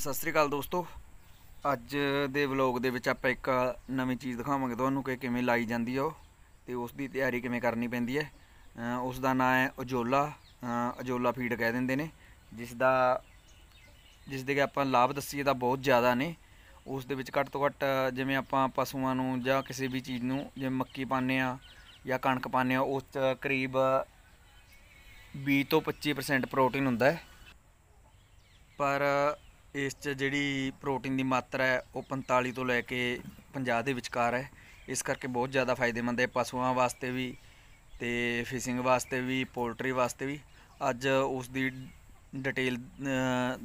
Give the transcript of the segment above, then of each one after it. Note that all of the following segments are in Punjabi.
ਸਤਿ ਸ੍ਰੀ ਅਕਾਲ ਦੋਸਤੋ ਅੱਜ ਦੇ ਵਲੌਗ ਦੇ ਵਿੱਚ ਆਪਾਂ ਇੱਕ ਨਵੀਂ ਚੀਜ਼ ਦਿਖਾਵਾਂਗੇ ਤੁਹਾਨੂੰ ਕਿ ਕਿਵੇਂ ਲਾਈ ਜਾਂਦੀ ਆ ਉਹ ਤੇ ਉਸ ਦੀ ਤਿਆਰੀ ਕਿਵੇਂ ਕਰਨੀ ਪੈਂਦੀ ਹੈ ਉਸ ਦਾ ਨਾਮ ਹੈ ਅਜੋਲਾ ਅਜੋਲਾ ਫੀਡ ਕਹਿ ਦਿੰਦੇ ਨੇ ਜਿਸ ਦਾ ਜਿਸ ਦੇ ਕਿ ਆਪਾਂ ਲਾਭ ਦੱਸੀਏ ਤਾਂ ਬਹੁਤ ਜ਼ਿਆਦਾ ਨੇ ਉਸ ਦੇ ਵਿੱਚ ਘੱਟ ਤੋਂ ਘੱਟ ਜਿਵੇਂ ਆਪਾਂ ਪਸ਼ੂਆਂ ਨੂੰ ਜਾਂ ਕਿਸੇ ਵੀ ਚੀਜ਼ ਨੂੰ ਜਿਵੇਂ ਮੱਕੀ ਪਾਣੇ ਆ ਜਾਂ ਕਣਕ ਪਾਣੇ ਆ ਉਸ ਕਰੀਬ 20 ਤੋਂ 25% ਪ੍ਰੋਟੀਨ ਹੁੰਦਾ ਹੈ ਪਰ ਇਸ 'ਚ ਜਿਹੜੀ ਪ੍ਰੋਟੀਨ ਦੀ ਮਾਤਰਾ ਹੈ ਉਹ 45 ਤੋਂ ਲੈ ਕੇ 50 ਦੇ ਵਿਚਕਾਰ ਹੈ ਇਸ ਕਰਕੇ ਬਹੁਤ ਜ਼ਿਆਦਾ ਫਾਇਦੇਮੰਦ ਹੈ ਪਸ਼ੂਆਂ ਵਾਸਤੇ ਵੀ ਤੇ ਫਿਸ਼ਿੰਗ ਵਾਸਤੇ ਵੀ ਪੋਲਟਰੀ ਵਾਸਤੇ ਵੀ ਅੱਜ ਉਸ ਦੀ ਡਿਟੇਲ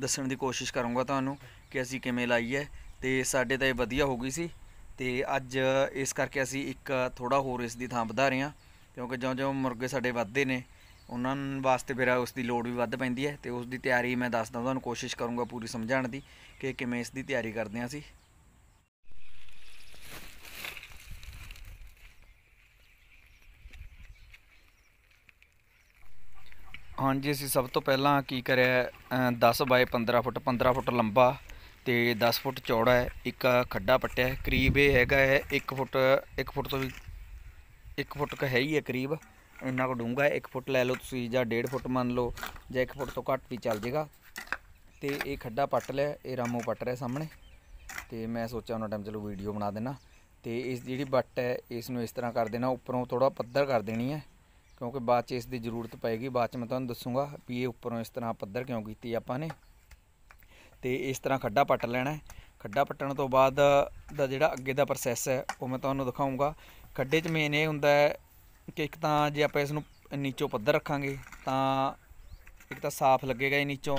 ਦੱਸਣ ਦੀ ਕੋਸ਼ਿਸ਼ ਕਰੂੰਗਾ ਤੁਹਾਨੂੰ ਕਿ ਅਸੀਂ ਕਿਵੇਂ ਲਾਈ ਹੈ ਤੇ ਸਾਡੇ ਤਾਂ ਇਹ ਵਧੀਆ ਹੋ ਗਈ ਸੀ ਤੇ ਅੱਜ ਇਸ ਕਰਕੇ ਅਸੀਂ ਇੱਕ ਥੋੜਾ ਹੋਰ ਇਸ ਦੀ ਥਾਂ ਵਧਾ ਰਹੇ ਹਾਂ ਕਿਉਂਕਿ ਜਿਉਂ-ਜਿਉਂ ਮੁਰਗੇ ਸਾਡੇ ਵੱਧਦੇ ਨੇ ਉਹਨਾਂ ਵਾਸਤੇ ਫਿਰ ਉਸ ਦੀ ਲੋਡ ਵੀ ਵੱਧ ਪੈਂਦੀ ਹੈ ਤੇ ਉਸ ਦੀ ਤਿਆਰੀ ਮੈਂ ਦੱਸਦਾ ਤੁਹਾਨੂੰ ਕੋਸ਼ਿਸ਼ ਕਰੂੰਗਾ ਪੂਰੀ ਸਮਝਾਉਣ ਦੀ ਕਿ ਕਿਵੇਂ ਇਸ ਦੀ ਤਿਆਰੀ ਕਰਦੇ ਹਾਂ ਅਸੀਂ ਹਾਂਜੀ ਅਸੀਂ ਸਭ ਤੋਂ ਪਹਿਲਾਂ ਕੀ ਕਰਿਆ 10 ਬਾਏ 15 ਫੁੱਟ 15 ਫੁੱਟ ਲੰਬਾ ਤੇ 10 ਫੁੱਟ ਚੌੜਾ ਹੈ ਇੱਕ ਖੱਡਾ ਪੱਟਿਆ ਕਰੀਬ ਇਹ ਹੈਗਾ ਹੈ 1 ਫੁੱਟ 1 ਫੁੱਟ ਤੋਂ ਵੀ 1 ਫੁੱਟ ਕ ਹੈ ਹੀ ਹੈ ਕਰੀਬ ਇੰਨਾ ਕੁ ਡੂੰਗਾ 1 ਫੁੱਟ ਲੈ ਲਓ ਤੁਸੀਂ ਜਾਂ 1.5 ਫੁੱਟ ਮੰਨ ਲਓ ਜਾਂ 1 ਫੁੱਟ ਤੋਂ ਘੱਟ ਵੀ ਚੱਲ ਜੇਗਾ ਤੇ ਇਹ ਖੱਡਾ ਪੱਟ ਲਿਆ ਇਹ ਰਾਮੋ ਪੱਟ ਰਿਹਾ ਸਾਹਮਣੇ ਤੇ ਮੈਂ ਸੋਚਿਆ ਉਹਨਾਂ ਟਾਈਮ ਚਲੋ ਵੀਡੀਓ ਬਣਾ ਦੇਣਾ ਤੇ ਇਸ ਜਿਹੜੀ ਬੱਟ ਹੈ ਇਸ ਨੂੰ ਇਸ ਤਰ੍ਹਾਂ ਕਰ ਦੇਣਾ ਉੱਪਰੋਂ ਥੋੜਾ ਪੱਧਰ ਕਰ ਦੇਣੀ ਹੈ ਕਿਉਂਕਿ ਬਾਅਦ 'ਚ ਇਸ ਦੀ ਜ਼ਰੂਰਤ ਪਏਗੀ ਬਾਅਦ 'ਚ ਮੈਂ ਤੁਹਾਨੂੰ ਦੱਸੂਗਾ ਵੀ ਇਹ ਉੱਪਰੋਂ ਇਸ ਤਰ੍ਹਾਂ ਪੱਧਰ ਕਿਉਂ ਕੀਤੀ ਆਪਾਂ ਨੇ ਤੇ ਇਸ ਤਰ੍ਹਾਂ ਖੱਡਾ ਪੱਟ ਲੈਣਾ ਖੱਡਾ ਪੱਟਣ ਤੋਂ ਬਾਅਦ ਦਾ ਜਿਹੜਾ ਅੱਗੇ ਦਾ ਪ੍ਰੋਸੈਸ ਹੈ ਉਹ ਮੈਂ ਤੁਹਾਨੂੰ ਦਿਖਾਉਂਗਾ ਖੱਡੇ 'ਚ ਮੇਨ ਇਹ ਹੁੰਦਾ ਹੈ ਕਿ ਇੱਕ ਤਾਂ ਜੇ ਆਪਾਂ ਇਸ ਨੂੰ ਨੀਚੋਂ ਪੱਧਰ ਰੱਖਾਂਗੇ ਤਾਂ ਇੱਕ ਤਾਂ ਸਾਫ਼ ਲੱਗੇਗਾ ਇਹ ਨੀਚੋਂ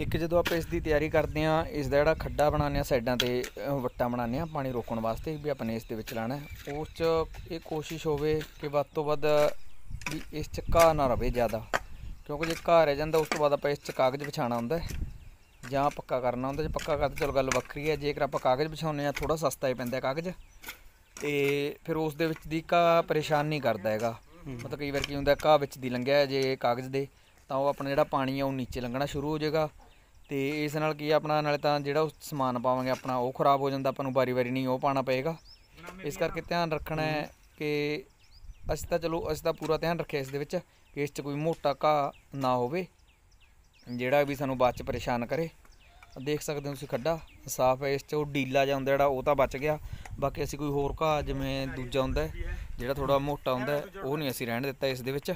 ਇੱਕ ਜਦੋਂ ਆਪਾਂ ਇਸ ਦੀ ਤਿਆਰੀ ਕਰਦੇ ਆ ਇਸ ਦਾ ਜਿਹੜਾ ਖੱਡਾ ਬਣਾਉਂਦੇ ਆ ਸਾਈਡਾਂ ਤੇ ਵੱਟਾ ਬਣਾਉਂਦੇ ਆ ਪਾਣੀ ਰੋਕਣ ਵਾਸਤੇ ਵੀ ਆਪਾਂ ਨੇ ਇਸ ਦੇ ਵਿੱਚ ਲਾਣਾ ਉਸ 'ਚ ਇਹ ਕੋਸ਼ਿਸ਼ ਹੋਵੇ ਕਿ ਵੱਧ ਤੋਂ ਵੱਧ ਵੀ ਇਸ 'ਚ ਘਾਹ ਨਾ ਰਵੇ ਜ਼ਿਆਦਾ ਕਿਉਂਕਿ ਜੇ ਘਾਹ ਰਹਿ ਜਾਂਦਾ ਉਸ ਤੋਂ ਬਾਅਦ ਆਪਾਂ ਇਸ 'ਚ ਕਾਗਜ਼ ਵਿਛਾਣਾ ਹੁੰਦਾ ਜਾਂ ਪੱਕਾ ਕਰਨਾ ਹੁੰਦਾ ਜੇ ਪੱਕਾ ਕਰਦੇ ਚਲ ਗੱਲ ਵੱਖਰੀ ਹੈ ਜੇਕਰ ਆਪਾਂ ਕਾਗਜ਼ ਵਿਛਾਉਨੇ ਆ ਥੋੜਾ ਸਸਤਾ ਹੀ ਪੈਂਦਾ ਕਾਗਜ਼ ਤੇ ਫਿਰ ਉਸ ਦੇ ਵਿੱਚ ਦੀ ਕਾ ਪਰੇਸ਼ਾਨ ਨਹੀਂ ਕਰਦਾ ਹੈਗਾ ਮਤਲਬ ਕਈ ਵਾਰ ਕੀ ਹੁੰਦਾ ਕਾ ਵਿੱਚ ਦੀ ਲੰਘਿਆ ਜੇ ਕਾਗਜ਼ ਦੇ ਤਾਂ ਉਹ ਆਪਣਾ ਜਿਹੜਾ ਪਾਣੀ ਆ ਉਹ ਨੀਚੇ ਲੰਘਣਾ ਸ਼ੁਰੂ ਹੋ ਜਾਏਗਾ ਤੇ ਇਸ ਨਾਲ ਕੀ ਆਪਣਾ ਨਾਲੇ ਤਾਂ ਜਿਹੜਾ ਉਹ ਸਮਾਨ ਪਾਵਾਂਗੇ ਆਪਣਾ ਉਹ ਖਰਾਬ ਹੋ ਜਾਂਦਾ ਆਪਾਂ ਨੂੰ ਵਾਰੀ-ਵਾਰੀ ਨਹੀਂ ਉਹ ਪਾਣਾ ਪਏਗਾ ਇਸ ਕਰਕੇ ਧਿਆਨ ਰੱਖਣਾ ਹੈ ਕਿ ਅਸੀਂ ਤਾਂ ਚਲੋ ਅਸੀਂ ਤਾਂ ਪੂਰਾ ਧਿਆਨ ਰੱਖਿਆ ਇਸ ਦੇ ਵਿੱਚ ਕਿ ਇਸ 'ਚ ਕੋਈ ਮੋਟਾ ਘਾ ਨਾ ਹੋਵੇ ਜਿਹੜਾ ਵੀ ਸਾਨੂੰ ਬਾਅਦ 'ਚ ਪਰੇਸ਼ਾਨ ਕਰੇ ਦੇਖ ਸਕਦੇ ਹੋ ਤੁਸੀਂ ਖੱਡਾ ਸਾਫ਼ ਹੈ ਇਸ 'ਚ ਉਹ ਡੀਲਾ ਜਾਂ ਹੁੰਦਾ ਜਿਹੜਾ ਉਹ ਤਾਂ ਬਚ ਗਿਆ ਬਾਕੀ ਅਸੀਂ ਕੋਈ ਹੋਰ ਘਾਹ ਜਿਵੇਂ ਦੂਜਾ ਹੁੰਦਾ ਜਿਹੜਾ ਥੋੜਾ ਮੋਟਾ ਹੁੰਦਾ ਉਹ ਨਹੀਂ ਅਸੀਂ ਰਹਿਣ ਦਿੱਤਾ ਇਸ ਦੇ ਵਿੱਚ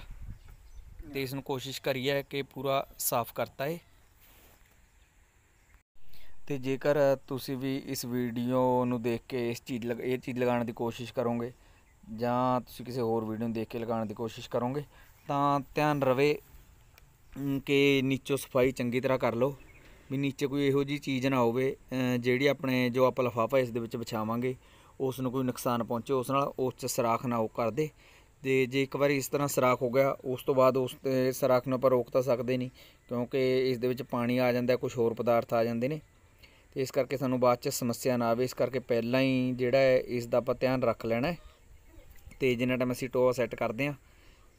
ਤੇ ਇਸ ਨੂੰ ਕੋਸ਼ਿਸ਼ ਕਰੀਏ ਕਿ ਪੂਰਾ ਸਾਫ਼ ਕਰਤਾ ਹੈ ਤੇ ਜੇਕਰ ਤੁਸੀਂ ਵੀ ਇਸ ਵੀਡੀਓ ਨੂੰ ਦੇਖ ਕੇ ਇਸ ਚੀਜ਼ ਇਹ ਚੀਜ਼ ਲਗਾਉਣ ਦੀ ਕੋਸ਼ਿਸ਼ ਕਰੋਗੇ ਜਾਂ ਤੁਸੀਂ ਕਿਸੇ ਹੋਰ ਵੀਡੀਓ ਨੂੰ ਦੇਖ ਕੇ ਲਗਾਉਣ ਦੀ ਕੋਸ਼ਿਸ਼ ਕਰੋਗੇ ਤਾਂ ਧਿਆਨ ਰਵੇ ਕਿ ਨੀਚੋ ਸਫਾਈ ਚੰਗੀ ਤਰ੍ਹਾਂ ਕਰ ਲਓ ਵੀ ਨੀਚੇ ਕੋਈ ਇਹੋ ਜੀ ਚੀਜ਼ ਨਾ ਹੋਵੇ ਜਿਹੜੀ ਆਪਣੇ ਜੋ ਆਪਾਂ ਲਫਾਫਾ ਇਸ ਦੇ ਵਿੱਚ ਵਿਛਾਵਾਂਗੇ ਉਸ ਨੂੰ ਕੋਈ ਨੁਕਸਾਨ ਪਹੁੰਚੇ ਉਸ ਨਾਲ ਉਸ 'ਚ ਸਰਾਖ ਨਾ ਉਹ ਕਰਦੇ ਤੇ ਜੇ ਇੱਕ ਵਾਰੀ ਇਸ ਤਰ੍ਹਾਂ ਸਰਾਖ ਹੋ ਗਿਆ ਉਸ ਤੋਂ ਬਾਅਦ ਉਸ ਤੇ ਸਰਾਖ ਨੂੰ ਪਰ ਰੋਕ ਤਾਂ ਸਕਦੇ ਨਹੀਂ ਕਿਉਂਕਿ ਇਸ ਦੇ ਵਿੱਚ ਪਾਣੀ ਆ ਜਾਂਦਾ ਕੁਝ ਹੋਰ ਪਦਾਰਥ ਆ ਜਾਂਦੇ ਨੇ ਤੇ ਇਸ ਕਰਕੇ ਸਾਨੂੰ ਬਾਅਦ 'ਚ ਸਮੱਸਿਆ ਨਾ ਆਵੇ ਇਸ ਕਰਕੇ ਪਹਿਲਾਂ ਹੀ ਜਿਹੜਾ ਹੈ ਇਸ ਦਾ ਆਪਾਂ ਧਿਆਨ ਰੱਖ ਲੈਣਾ ਤੇ ਜਿੰਨਾ ਟਾਈਮ ਅਸੀਂ ਟੋਆ ਸੈੱਟ ਕਰਦੇ ਆ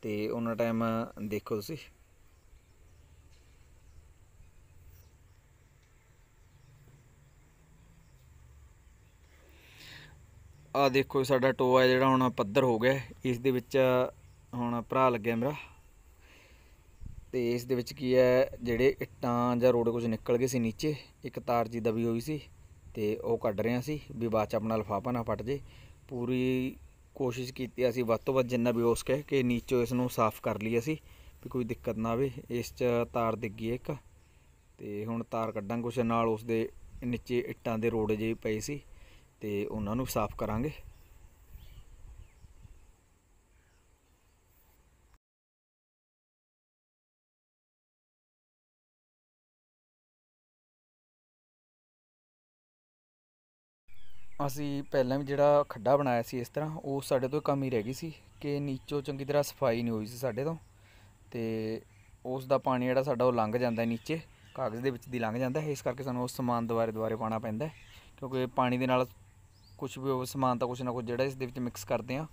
ਤੇ ਉਹਨਾਂ ਟਾਈਮ ਦੇਖੋ ਤੁਸੀਂ ਆ ਦੇਖੋ ਸਾਡਾ ਟੋਆ ਜਿਹੜਾ ਹੁਣ ਪੱਧਰ ਹੋ ਗਿਆ ਇਸ ਦੇ ਵਿੱਚ ਹੁਣ ਭਰਾ ਲੱਗਿਆ ਮੇਰਾ ਤੇ ਇਸ ਦੇ ਵਿੱਚ ਕੀ ਹੈ ਜਿਹੜੇ ਇੱਟਾਂ ਜਾਂ ਰੋੜੇ ਕੁਝ ਨਿਕਲ ਗਏ ਸੀ ਨੀਚੇ ਇੱਕ ਤਾਰ ਜੀ ਦਬੀ ਹੋਈ ਸੀ ਤੇ ਉਹ ਕੱਢ ਰਿਆਂ ਸੀ ਵੀ ਬਾਅਦ ਚ ਆਪਣਾ ਲਫਾਫਾ ਨਾ ਫਟ ਜੇ ਪੂਰੀ ਕੋਸ਼ਿਸ਼ ਕੀਤੀ ਅਸੀਂ ਵੱਧ ਤੋਂ ਵੱਧ ਜਿੰਨਾ ਵੀ ਹੋ ਸਕੇ ਕਿ ਨੀਚੋਂ ਇਸ ਨੂੰ ਸਾਫ਼ ਕਰ ਲਈਏ ਅਸੀਂ ਵੀ ਕੋਈ ਦਿੱਕਤ ਨਾ ਆਵੇ ਇਸ 'ਚ ਤਾਰ ਗਈ ਇੱਕ ਤੇ ਹੁਣ ਤਾਰ ਕੱਢਾਂ ਕੁਛ ਨਾਲ ਉਸ ਦੇ ਨੀਚੇ ਇੱਟਾਂ ਦੇ ਰੋੜੇ ਜਿਹੇ ਪਏ ਸੀ ਤੇ ਉਹਨਾਂ ਨੂੰ ਸਾਫ਼ ਕਰਾਂਗੇ ਅਸੀਂ ਪਹਿਲਾਂ ਵੀ ਜਿਹੜਾ ਖੱਡਾ ਬਣਾਇਆ ਸੀ ਇਸ ਤਰ੍ਹਾਂ ਉਹ ਸਾਡੇ ਤੋਂ ਕਮੀ ਰਹਿ ਗਈ ਸੀ ਕਿ ਨੀਚੋਂ ਚੰਗੀ ਤਰ੍ਹਾਂ ਸਫਾਈ ਨਹੀਂ ਹੋਈ ਸੀ ਸਾਡੇ ਤੋਂ ਤੇ ਉਸ ਦਾ ਪਾਣੀ ਜਿਹੜਾ ਸਾਡਾ ਉਹ ਲੰਘ ਜਾਂਦਾ ਨੀਚੇ ਕਾਗਜ਼ ਦੇ ਵਿੱਚ ਦੀ ਲੰਘ ਜਾਂਦਾ ਇਸ ਕਰਕੇ ਸਾਨੂੰ ਉਸ ਸਮਾਨ ਦੁਬਾਰੇ ਦੁਬਾਰੇ ਪਾਣਾ ਪੈਂਦਾ ਕਿਉਂਕਿ ਪਾਣੀ ਦੇ ਨਾਲ ਕੁਝ ਵੀ ਉਹ ਸਮਾਨ ਤਾਂ ਕੁਝ ਨਾ ਕੁਝ ਜਿਹੜਾ ਇਸ ਦੇ ਵਿੱਚ ਮਿਕਸ ਕਰਦੇ ਆ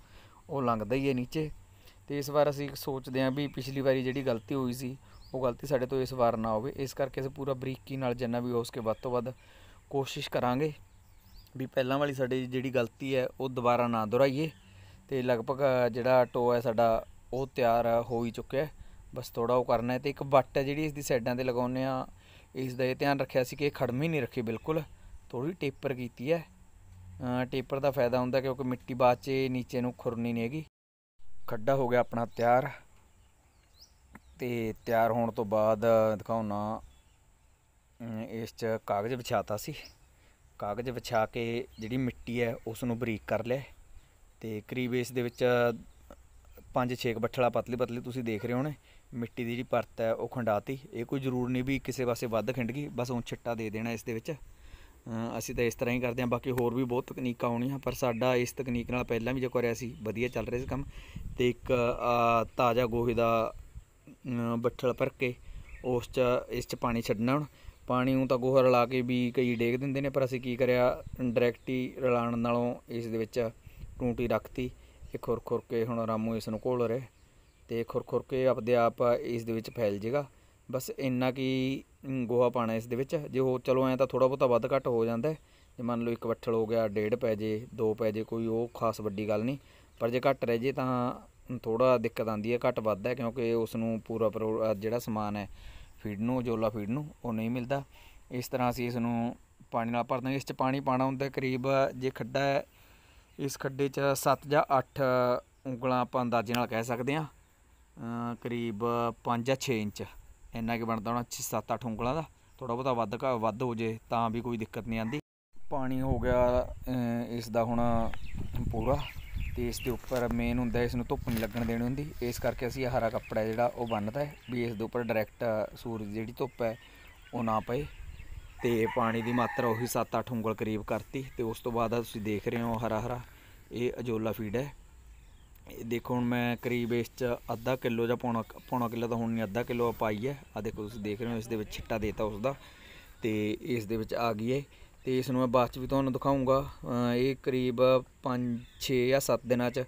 ਉਹ ਲੰਗਦਾ ਹੀ ਹੈ ਨੀਚੇ ਤੇ ਇਸ ਵਾਰ ਅਸੀਂ ਸੋਚਦੇ ਆ ਵੀ ਪਿਛਲੀ ਵਾਰੀ ਜਿਹੜੀ ਗਲਤੀ ਹੋਈ ਸੀ ਉਹ ਗਲਤੀ ਸਾਡੇ ਤੋਂ ਇਸ ਵਾਰ ਨਾ ਹੋਵੇ ਇਸ ਕਰਕੇ ਅਸੀਂ ਪੂਰਾ ਬਰੀਕੀ ਨਾਲ ਜਿੰਨਾ ਵੀ ਹੋ ਸਕੇ ਵੱਧ ਤੋਂ ਵੱਧ ਕੋਸ਼ਿਸ਼ ਕਰਾਂਗੇ ਵੀ ਪਹਿਲਾਂ ਵਾਲੀ ਸਾਡੀ ਜਿਹੜੀ ਗਲਤੀ ਹੈ ਉਹ ਦੁਬਾਰਾ ਨਾ ਦੁਹਰਾਈਏ ਤੇ ਲਗਭਗ ਜਿਹੜਾ ਟੋ ਹੈ ਸਾਡਾ ਉਹ ਤਿਆਰ ਹੋ ਹੀ ਚੁੱਕਿਆ ਬਸ ਥੋੜਾ ਉਹ ਕਰਨਾ ਹੈ ਤੇ ਇੱਕ ਵੱਟ ਹੈ ਜਿਹੜੀ ਇਸ ਦੀ ਸਾਈਡਾਂ ਤੇ ਲਗਾਉਨੇ ਆ ਇਸ ਦਾ ਇਹ ਧਿਆਨ ਰੱਖਿਆ ਸੀ ਕਿ ਇਹ ਖੜਮੀ ਨਹੀਂ ਰੱਖੀ ਬਿਲਕੁਲ ਥੋੜੀ ਟੇਪਰ ਕੀਤੀ ਹੈ ਟੇਪਰ ਦਾ ਫਾਇਦਾ ਹੁੰਦਾ ਕਿਉਂਕਿ ਮਿੱਟੀ ਬਾਅਦ 'ਚ ਨੀਚੇ ਨੂੰ ਖੁਰਨੀ ਨਹੀਂ ਹੈਗੀ ਖੱਡਾ ਹੋ ਗਿਆ ਆਪਣਾ ਤਿਆਰ ਤੇ ਤਿਆਰ ਹੋਣ ਤੋਂ ਬਾਅਦ ਦਿਖਾਉਣਾ ਇਸ 'ਚ ਕਾਗਜ਼ ਵਿਛਾਤਾ ਸੀ ਕਾਗਜ਼ ਵਿਛਾ ਕੇ ਜਿਹੜੀ ਮਿੱਟੀ ਹੈ ਉਸ ਨੂੰ ਬਰੀਕ ਕਰ ਲਿਆ ਤੇ ਕਰੀਬ ਇਸ ਦੇ ਵਿੱਚ ਪੰਜ ਛੇਕ ਬੱਠਲਾ ਪਤਲੀ ਪਤਲੀ ਤੁਸੀਂ ਦੇਖ ਰਹੇ ਹੋਣੇ ਮਿੱਟੀ ਦੀ ਜਿਹੜੀ ਪਰਤ ਹੈ ਉਹ ਖੰਡਾਤੀ ਇਹ ਕੋਈ ਜ਼ਰੂਰ ਨਹੀਂ ਵੀ ਕਿਸੇ ਪਾਸੇ ਵੱਧ ਖਿੰਡ ਗਈ ਬਸ ਉਹ ਛਿੱਟਾ ਦੇ ਦੇਣਾ ਇਸ ਦੇ ਵਿੱਚ ਅਸੀਂ ਤਾਂ ਇਸ ਤਰ੍ਹਾਂ ਹੀ ਕਰਦੇ ਹਾਂ ਬਾਕੀ ਹੋਰ ਵੀ ਬਹੁਤ ਤਕਨੀਕਾਂ ਆਉਣੀਆਂ ਪਰ ਸਾਡਾ ਇਸ ਤਕਨੀਕ ਨਾਲ ਪਹਿਲਾਂ ਵੀ ਜੋ ਕਰਿਆ ਸੀ ਵਧੀਆ ਚੱਲ ਰਿਹਾ ਸੀ ਕੰਮ ਤੇ ਇੱਕ ਤਾਜ਼ਾ ਗੋਹੇ ਦਾ ਬੱਠਲ ਭਰ ਕੇ ਉਸ ਚ ਇਸ ਚ ਪਾਣੀ ਛੱਡਣਾ ਹੁਣ ਪਾਣੀ ਨੂੰ ਤਾਂ ਗੋਹਾ ਰਲਾ ਕੇ ਵੀ ਕਈ ਡੇਗ ਦਿੰਦੇ ਨੇ ਪਰ ਅਸੀਂ ਕੀ ਕਰਿਆ ਡਾਇਰੈਕਟ ਹੀ ਰਲਾਣ ਨਾਲੋਂ ਇਸ ਦੇ ਵਿੱਚ ਟੂਟੀ ਰੱਖਤੀ ਇਹ ਖੁਰ ਖੁਰ ਕੇ ਹੁਣ ਰਾਮੂ ਇਸ ਨੂੰ ਘੋਲ ਰਿਹਾ ਤੇ ਖੁਰ ਖੁਰ ਕੇ ਆਪਦੇ ਆਪ ਇਸ ਦੇ ਵਿੱਚ ਫੈਲ ਜੇਗਾ ਬਸ ਇੰਨਾ ਕੀ ਗੋਹਾ ਪਾਣਾ ਇਸ ਦੇ ਵਿੱਚ ਜੇ ਉਹ ਚਲੋ ਐ ਤਾਂ ਥੋੜਾ ਬੋਤਾ ਵੱਧ ਘੱਟ ਹੋ ਜਾਂਦਾ ਜੇ ਮੰਨ ਲਓ ਇੱਕ ਵੱਠਲ ਹੋ ਗਿਆ ਡੇਢ ਪੈ ਜੇ ਦੋ ਪੈ ਜੇ ਕੋਈ ਉਹ ਖਾਸ ਵੱਡੀ ਗੱਲ ਨਹੀਂ ਪਰ ਜੇ ਘੱਟ ਰਹਿ ਜੇ ਤਾਂ ਥੋੜਾ ਦਿੱਕਤ ਆਂਦੀ ਹੈ ਘੱਟ ਵੱਧ ਹੈ ਕਿਉਂਕਿ ਉਸ ਨੂੰ ਪੂਰਾ ਜਿਹੜਾ ਸਮਾਨ ਹੈ ਫੀਡ ਨੂੰ ਜੋਲਾ ਫੀਡ ਨੂੰ ਉਹ ਨਹੀਂ ਮਿਲਦਾ ਇਸ ਤਰ੍ਹਾਂ ਅਸੀਂ ਇਸ ਨੂੰ ਪਾਣੀ ਨਾਲ ਭਰਦੇ ਇਸ 'ਚ ਪਾਣੀ ਪਾਣਾ ਹੁੰਦਾ ਕਰੀਬ ਜੇ ਖੱਡਾ ਹੈ ਇਸ ਖੱਡੇ 'ਚ 7 ਜਾਂ 8 ਉਂਗਲਾਂ ਆਪਾਂ ਅੰਦਾਜ਼ੇ ਨਾਲ ਕਹਿ ਸਕਦੇ ਹਾਂ ਕਰੀਬ 5 ਜਾਂ 6 ਇੰਚ ਇੰਨਾ ਕਿ ਬਣਦਾ ਹੋਣਾ 6-7-8 ਉਂਗਲਾਂ ਦਾ ਥੋੜਾ ਬਹੁਤਾ ਵੱਧ ਵੱਧ ਹੋ ਜੇ ਤਾਂ ਵੀ ਕੋਈ ਦਿੱਕਤ ਨਹੀਂ ਆਂਦੀ ਪਾਣੀ ਹੋ ਗਿਆ ਇਸ ਦਾ ਹੁਣ ਪੂਰਾ ਤੇ ਇਸ ਦੇ ਉੱਪਰ ਮੇਨ ਹੁੰਦਾ ਇਸ ਨੂੰ ਧੁੱਪ ਨਹੀਂ ਲੱਗਣ ਦੇਣੀ ਹੁੰਦੀ ਇਸ ਕਰਕੇ ਅਸੀਂ ਇਹ ਹਰਾ ਕੱਪੜਾ ਜਿਹੜਾ ਉਹ ਬੰਨਦਾ ਹੈ ਵੀ ਇਸ ਦੇ ਉੱਪਰ ਡਾਇਰੈਕਟ ਸੂਰਜ ਜਿਹੜੀ ਧੁੱਪ ਹੈ ਉਹ ਨਾ ਪਏ ਤੇ ਪਾਣੀ ਦੀ ਮਾਤਰਾ ਉਹੀ 7-8 ਉਂਗਲ ਕਰੀਬ ਕਰਤੀ ਤੇ ਉਸ ਤੋਂ ਬਾਅਦ ਤੁਸੀਂ ਦੇਖ ਰਹੇ ਹੋ ਹਰਾ ਹਰਾ ਇਹ ਅਜੋਲਾ ਫੀਡ ਹੈ ਦੇਖੋ ਹੁਣ ਮੈਂ ਕਰੀਬ ਇਸ 'ਚ ਅੱਧਾ ਕਿਲੋ ਜਾਂ ਪੌਣਾ ਪੌਣਾ ਕਿਲੋ ਤਾਂ ਹੁਣ ਨਹੀਂ ਅੱਧਾ ਕਿਲੋ ਪਾਈ ਹੈ ਆ ਦੇਖੋ ਤੁਸੀਂ ਦੇਖ ਰਹੇ ਹੋ ਇਸ ਦੇ ਵਿੱਚ ਛਿੱਟਾ ਦੇਤਾ ਉਸ ਦਾ ਤੇ ਇਸ ਦੇ ਵਿੱਚ ਆ ਗਈ ਹੈ ਤੇ ਇਸ ਨੂੰ ਮੈਂ ਬਾਅਦ 'ਚ ਵੀ ਤੁਹਾਨੂੰ ਦਿਖਾਉਂਗਾ ਇਹ ਕਰੀਬ 5 6 ਜਾਂ 7 ਦਿਨਾਂ 'ਚ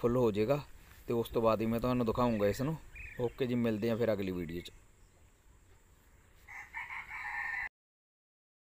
ਫੁੱਲ ਹੋ ਜਾਏਗਾ ਤੇ ਉਸ ਤੋਂ ਬਾਅਦ ਹੀ ਮੈਂ ਤੁਹਾਨੂੰ ਦਿਖਾਉਂਗਾ ਇਸ ਨੂੰ ਓਕੇ ਜੀ ਮਿਲਦੇ ਆ ਫਿਰ ਅਗਲੀ ਵੀਡੀਓ 'ਚ